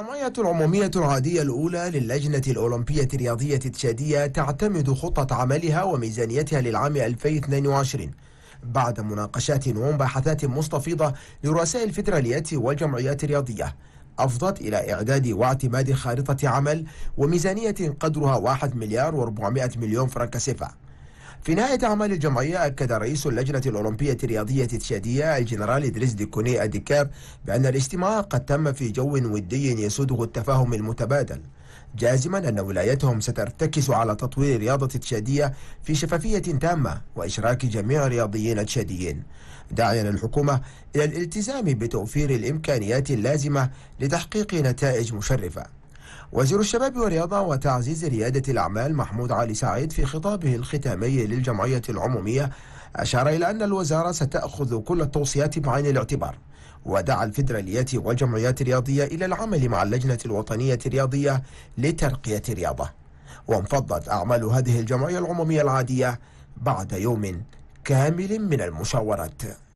الجمعية العمومية العادية الأولى للجنة الأولمبية الرياضية التشادية تعتمد خطة عملها وميزانيتها للعام 2022 بعد مناقشات ومباحثات مستفيضة لرؤساء الفدراليات والجمعيات الرياضية أفضت إلى إعداد واعتماد خارطة عمل وميزانية قدرها 1 مليار و400 مليون فرنك سفا في نهاية أعمال الجمعية أكد رئيس اللجنة الأولمبية الرياضية التشادية الجنرال إدريس ديكوني أديكاب بأن الاجتماع قد تم في جو ودي يسوده التفاهم المتبادل جازما أن ولايتهم سترتكز على تطوير رياضة التشادية في شفافية تامة وإشراك جميع الرياضيين التشاديين داعيا الحكومة إلى الالتزام بتوفير الإمكانيات اللازمة لتحقيق نتائج مشرفة وزير الشباب والرياضة وتعزيز ريادة الأعمال محمود علي سعيد في خطابه الختامي للجمعية العمومية أشار إلى أن الوزارة ستأخذ كل التوصيات بعين الاعتبار ودعا الفدراليات والجمعيات الرياضية إلى العمل مع اللجنة الوطنية الرياضية لترقية الرياضة وانفضت أعمال هذه الجمعية العمومية العادية بعد يوم كامل من المشاورات